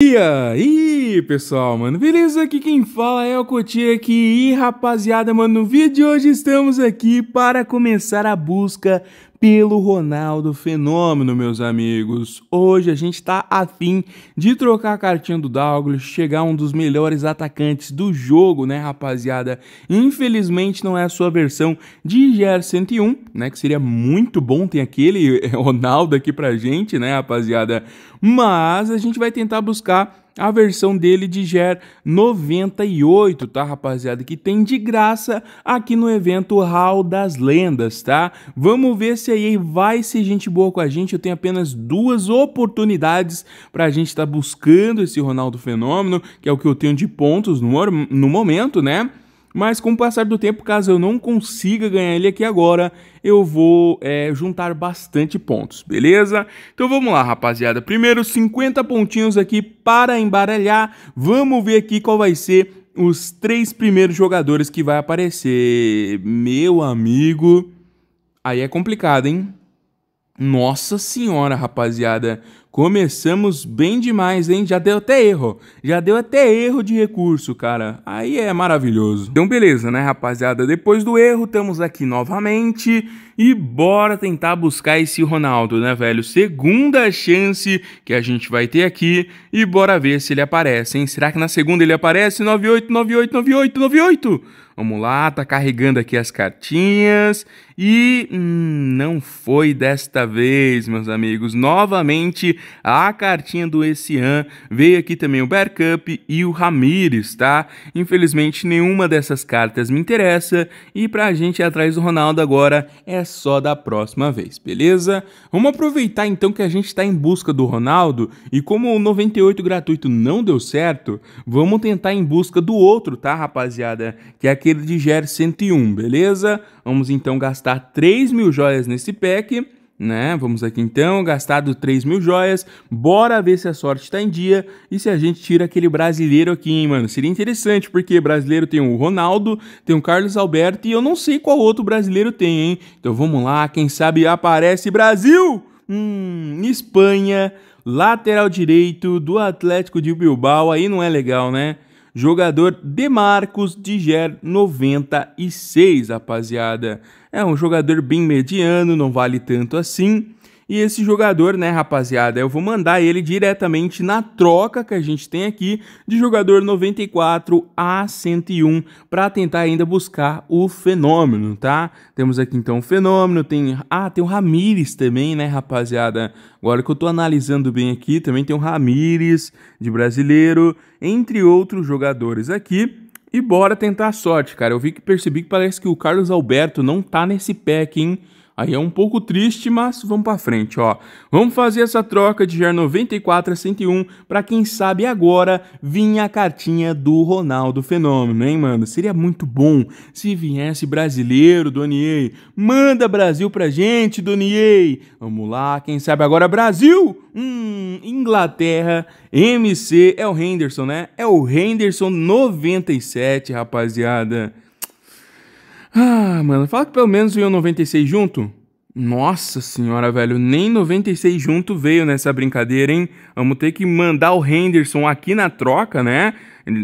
E aí, pessoal, mano, beleza? Aqui quem fala é o Coti aqui. E rapaziada, mano, no vídeo de hoje estamos aqui para começar a busca pelo Ronaldo Fenômeno, meus amigos. Hoje a gente está afim de trocar a cartinha do Douglas, chegar um dos melhores atacantes do jogo, né, rapaziada? Infelizmente não é a sua versão de GR 101, né, que seria muito bom ter aquele eh, Ronaldo aqui pra gente, né, rapaziada? Mas a gente vai tentar buscar a versão dele de GER 98, tá, rapaziada? Que tem de graça aqui no evento Hall das Lendas, tá? Vamos ver se aí vai ser gente boa com a gente. Eu tenho apenas duas oportunidades pra gente estar tá buscando esse Ronaldo Fenômeno, que é o que eu tenho de pontos no, no momento, né? Mas com o passar do tempo, caso eu não consiga ganhar ele aqui agora, eu vou é, juntar bastante pontos, beleza? Então vamos lá, rapaziada. Primeiro 50 pontinhos aqui para embaralhar. Vamos ver aqui qual vai ser os três primeiros jogadores que vai aparecer. Meu amigo, aí é complicado, hein? Nossa senhora, rapaziada, começamos bem demais, hein? Já deu até erro, já deu até erro de recurso, cara. Aí é maravilhoso. Então beleza, né, rapaziada? Depois do erro, estamos aqui novamente e bora tentar buscar esse Ronaldo, né, velho? Segunda chance que a gente vai ter aqui e bora ver se ele aparece, hein? Será que na segunda ele aparece? 98, 98, 98, 98! Vamos lá, tá carregando aqui as cartinhas e hum, não foi desta vez, meus amigos. Novamente, a cartinha do Essian veio aqui também o Bergkamp e o Ramires, tá? Infelizmente, nenhuma dessas cartas me interessa. E pra gente ir atrás do Ronaldo agora é só da próxima vez, beleza? Vamos aproveitar então que a gente tá em busca do Ronaldo. E como o 98 gratuito não deu certo, vamos tentar em busca do outro, tá, rapaziada? Que é aquele de GER 101, beleza? Vamos então gastar gastar 3 mil joias nesse pack, né? Vamos aqui então, gastado 3 mil joias, bora ver se a sorte tá em dia e se a gente tira aquele brasileiro aqui, hein, mano? Seria interessante, porque brasileiro tem o Ronaldo, tem o Carlos Alberto e eu não sei qual outro brasileiro tem, hein? Então vamos lá, quem sabe aparece Brasil! Hum, Espanha, lateral direito do Atlético de Bilbao, aí não é legal, né? Jogador de Marcos de GER 96, rapaziada é um jogador bem mediano, não vale tanto assim. E esse jogador, né, rapaziada, eu vou mandar ele diretamente na troca que a gente tem aqui de jogador 94 a 101 para tentar ainda buscar o fenômeno, tá? Temos aqui então o fenômeno, tem ah, tem o Ramires também, né, rapaziada. Agora que eu tô analisando bem aqui, também tem o Ramires de brasileiro, entre outros jogadores aqui. E bora tentar a sorte, cara. Eu vi que percebi que parece que o Carlos Alberto não tá nesse pack, hein? Aí é um pouco triste, mas vamos para frente, ó. Vamos fazer essa troca de GER 94 a 101 para quem sabe agora vir a cartinha do Ronaldo Fenômeno, hein, mano? Seria muito bom se viesse brasileiro, Donier. Manda Brasil pra gente, Donier. Vamos lá, quem sabe agora Brasil? Hum, Inglaterra, MC é o Henderson, né? É o Henderson 97, rapaziada. Ah, mano, fala que pelo menos veio 96 junto. Nossa senhora, velho, nem 96 junto veio nessa brincadeira, hein? Vamos ter que mandar o Henderson aqui na troca, né?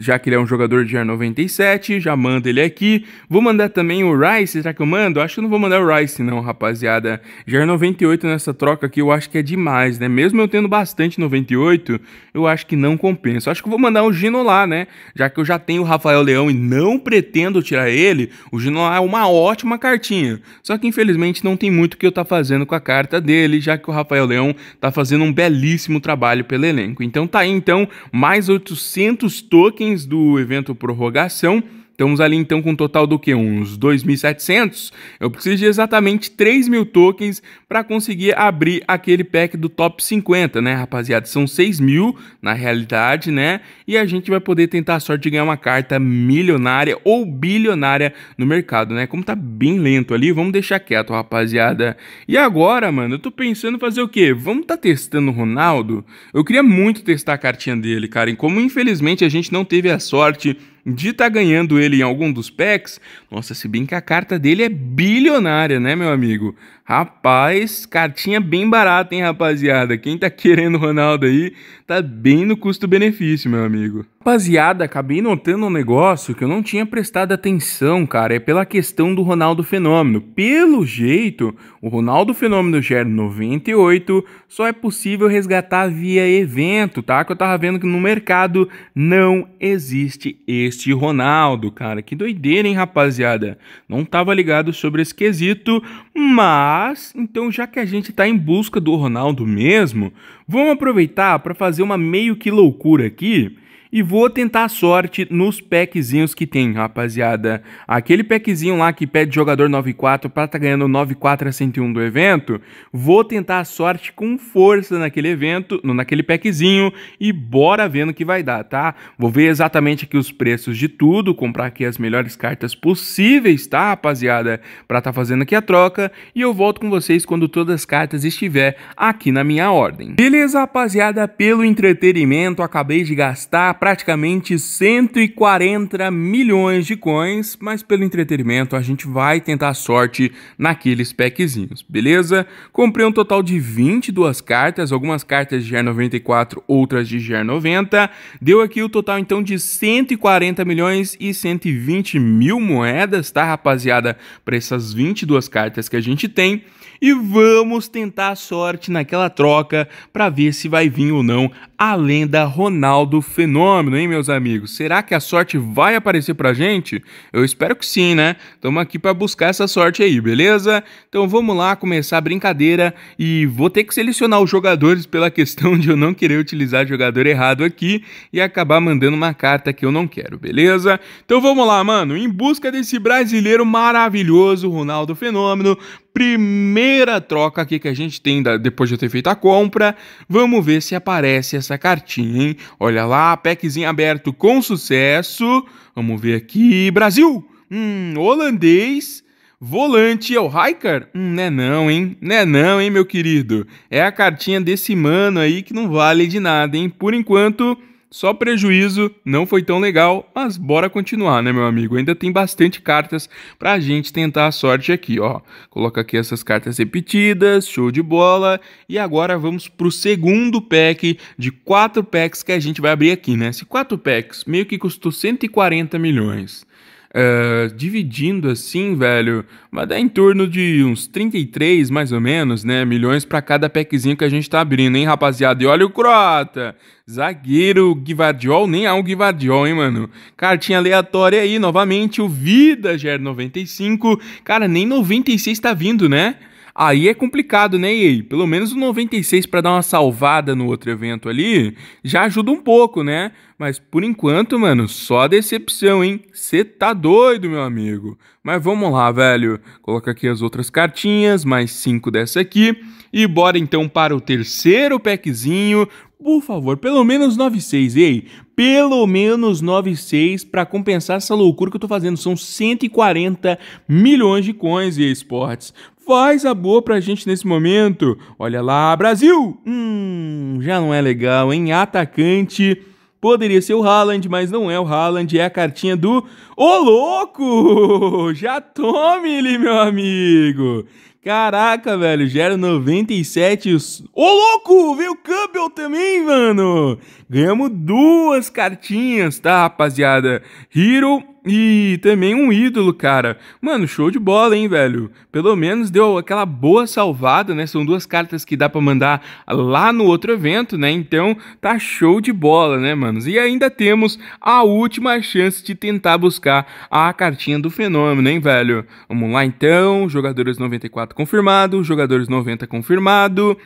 já que ele é um jogador de ar 97, já manda ele aqui. Vou mandar também o Rice, será que eu mando? Acho que não vou mandar o Rice não, rapaziada. De é 98 nessa troca aqui eu acho que é demais, né? Mesmo eu tendo bastante 98, eu acho que não compensa. Acho que eu vou mandar o gino lá né? Já que eu já tenho o Rafael Leão e não pretendo tirar ele, o lá é uma ótima cartinha. Só que infelizmente não tem muito o que eu tá fazendo com a carta dele, já que o Rafael Leão tá fazendo um belíssimo trabalho pelo elenco. Então tá aí então mais 800 todos tokens do evento prorrogação Estamos ali então com um total do que? Uns 2.700? Eu preciso de exatamente 3 mil tokens para conseguir abrir aquele pack do top 50, né, rapaziada? São 6 mil na realidade, né? E a gente vai poder tentar a sorte de ganhar uma carta milionária ou bilionária no mercado, né? Como tá bem lento ali, vamos deixar quieto, rapaziada. E agora, mano, eu tô pensando fazer o quê? Vamos tá testando o Ronaldo? Eu queria muito testar a cartinha dele, cara. E como infelizmente a gente não teve a sorte de estar tá ganhando ele em algum dos packs, nossa, se bem que a carta dele é bilionária, né, meu amigo? Rapaz, cartinha bem barata, hein, rapaziada? Quem tá querendo o Ronaldo aí, tá bem no custo-benefício, meu amigo. Rapaziada, acabei notando um negócio que eu não tinha prestado atenção, cara. É pela questão do Ronaldo Fenômeno. Pelo jeito, o Ronaldo Fenômeno Gera 98 só é possível resgatar via evento, tá? Que eu tava vendo que no mercado não existe este Ronaldo, cara. Que doideira, hein, rapaziada? Não tava ligado sobre esse quesito, mas então já que a gente tá em busca do Ronaldo mesmo, vamos aproveitar para fazer uma meio que loucura aqui e vou tentar a sorte nos packzinhos que tem, rapaziada. Aquele packzinho lá que pede jogador 9-4 pra tá ganhando 9-4 a 101 do evento, vou tentar a sorte com força naquele evento, naquele packzinho e bora ver no que vai dar, tá? Vou ver exatamente aqui os preços de tudo, comprar aqui as melhores cartas possíveis, tá, rapaziada? Pra tá fazendo aqui a troca e eu volto com vocês quando todas as cartas estiver aqui na minha ordem. Beleza, rapaziada? Pelo entretenimento, acabei de gastar praticamente 140 milhões de coins, mas pelo entretenimento a gente vai tentar a sorte naqueles packzinhos, beleza? Comprei um total de 22 cartas, algumas cartas de GR94, outras de GR90. Deu aqui o total então de 140 milhões e 120 mil moedas, tá rapaziada? Para essas 22 cartas que a gente tem. E vamos tentar a sorte naquela troca para ver se vai vir ou não a lenda Ronaldo Fenômeno fenômeno, hein, meus amigos? Será que a sorte vai aparecer pra gente? Eu espero que sim, né? Estamos aqui para buscar essa sorte aí, beleza? Então vamos lá começar a brincadeira e vou ter que selecionar os jogadores pela questão de eu não querer utilizar jogador errado aqui e acabar mandando uma carta que eu não quero, beleza? Então vamos lá, mano, em busca desse brasileiro maravilhoso, Ronaldo Fenômeno, primeira troca aqui que a gente tem da, depois de eu ter feito a compra. Vamos ver se aparece essa cartinha, hein? Olha lá, packzinho aberto com sucesso. Vamos ver aqui. Brasil! Hum, holandês. Volante é o Hiker? Hum, não é não, hein? Não é não, hein, meu querido? É a cartinha desse mano aí que não vale de nada, hein? Por enquanto, só prejuízo, não foi tão legal, mas bora continuar, né, meu amigo? Ainda tem bastante cartas pra gente tentar a sorte aqui, ó. Coloca aqui essas cartas repetidas, show de bola. E agora vamos pro segundo pack de quatro packs que a gente vai abrir aqui, né? Esse quatro packs meio que custou 140 milhões. Uh, dividindo assim, velho, vai dar em torno de uns 33, mais ou menos, né? Milhões para cada packzinho que a gente tá abrindo, hein, rapaziada? E olha o croata, Zagueiro Guivardiol, nem há um Guivardiol, hein, mano? Cartinha aleatória aí, novamente, o Vida, GR95. Cara, nem 96 tá vindo, né? Aí é complicado, né, EA? Pelo menos o 96 para dar uma salvada no outro evento ali já ajuda um pouco, né? Mas por enquanto, mano, só decepção, hein? Você tá doido, meu amigo. Mas vamos lá, velho. Coloca aqui as outras cartinhas, mais cinco dessa aqui. E bora então para o terceiro packzinho. Por favor, pelo menos 9,6, ei, pelo menos 9,6 para compensar essa loucura que eu tô fazendo. São 140 milhões de coins e esportes faz a boa pra gente nesse momento. Olha lá, Brasil! Hum, já não é legal, hein? Atacante. Poderia ser o Haaland, mas não é o Haaland, é a cartinha do Ô louco! Já tome ele, meu amigo! Caraca, velho, gera 97. Ô louco! Veio o Campbell também, mano! Ganhamos duas cartinhas, tá, rapaziada? Hero e também um ídolo, cara. Mano, show de bola, hein, velho? Pelo menos deu aquela boa salvada, né? São duas cartas que dá para mandar lá no outro evento, né? Então, tá show de bola, né, manos? E ainda temos a última chance de tentar buscar a cartinha do fenômeno, hein, velho? Vamos lá então, jogadores 94 confirmado, jogadores 90 confirmado.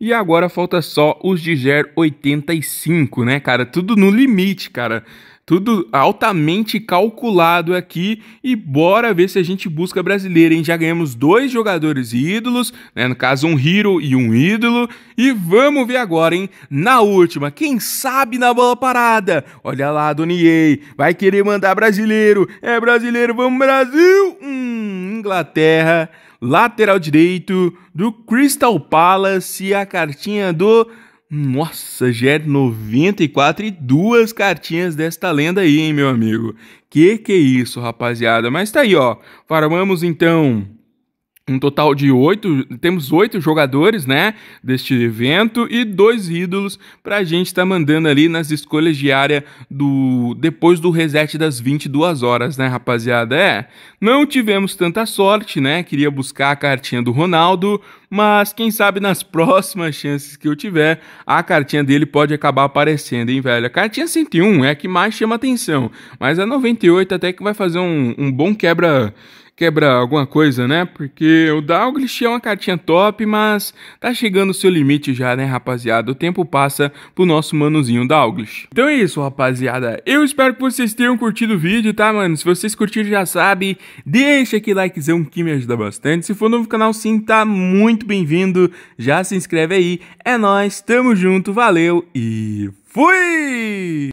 E agora falta só os de GER 85, né, cara? Tudo no limite, cara. Tudo altamente calculado aqui e bora ver se a gente busca brasileiro, hein? Já ganhamos dois jogadores ídolos, né? No caso, um hero e um ídolo. E vamos ver agora, hein? Na última, quem sabe na bola parada? Olha lá, Doniê, vai querer mandar brasileiro. É brasileiro, vamos Brasil! Hum, Inglaterra, lateral direito do Crystal Palace e a cartinha do nossa, já é 94 e duas cartinhas desta lenda aí, hein, meu amigo? Que que é isso, rapaziada? Mas tá aí, ó. Farmamos então um total de oito, temos oito jogadores, né, deste evento e dois ídolos para a gente estar tá mandando ali nas escolhas diárias do depois do reset das 22 horas, né, rapaziada? É, não tivemos tanta sorte, né? Queria buscar a cartinha do Ronaldo, mas quem sabe nas próximas chances que eu tiver, a cartinha dele pode acabar aparecendo, hein, velho? A cartinha 101 é a que mais chama atenção, mas a 98 até que vai fazer um, um bom quebra quebra alguma coisa, né? Porque o Dalglish é uma cartinha top, mas tá chegando o seu limite já, né, rapaziada? O tempo passa pro nosso manozinho Dalglish. Então é isso, rapaziada. Eu espero que vocês tenham curtido o vídeo, tá, mano? Se vocês curtiram, já sabe, deixa aquele likezão que me ajuda bastante. Se for novo canal, sim, tá muito bem-vindo. Já se inscreve aí. É nóis, tamo junto, valeu e fui!